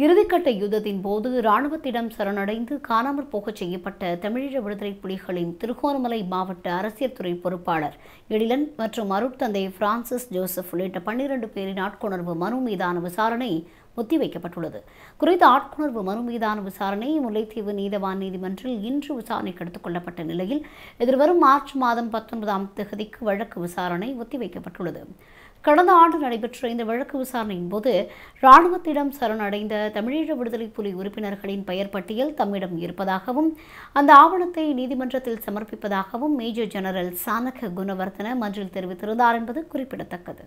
இறுதிக்கட்ட யுத்தத்தின் போது இராணுவத்திடம் சரணடைந்து காணாமல் போகச் செய்யப்பட்ட தமிழீழ விடுதலை புலிகளின் திருகோணமலை மாவட்ட அரசியல் துறை பொறுப்பாளர் எழிலன் மற்றும் அருட்தந்தை பிரான்சிஸ் ஜோசப் உள்ளிட்ட பன்னிரண்டு பேரின் ஆட்கொணர்வு மனு மீதான விசாரணை ஒத்திவைக்கப்பட்டுள்ளது குறித்த ஆட்குணர்வு மனு மீதான விசாரணை முல்லைத்தீவு நீதவான் நீதிமன்றில் இன்று விசாரணைக்கு எடுத்துக் கொள்ளப்பட்ட நிலையில் எதிர்வரும் மார்ச் மாதம் பத்தொன்பதாம் தேதிக்கு வழக்கு விசாரணை ஒத்திவைக்கப்பட்டுள்ளது கடந்த ஆண்டு நடைபெற்ற இந்த வழக்கு விசாரணையின் போது ராணுவத்திடம் சரணடைந்த தமிழீழ விடுதலை புலி உறுப்பினர்களின் பெயர் பட்டியல் தம்மிடம் இருப்பதாகவும் அந்த ஆவணத்தை நீதிமன்றத்தில் சமர்ப்பிப்பதாகவும் மேஜர் ஜெனரல் சானக குணவர்த்தன மன்றில் தெரிவித்திருந்தார் என்பது குறிப்பிடத்தக்கது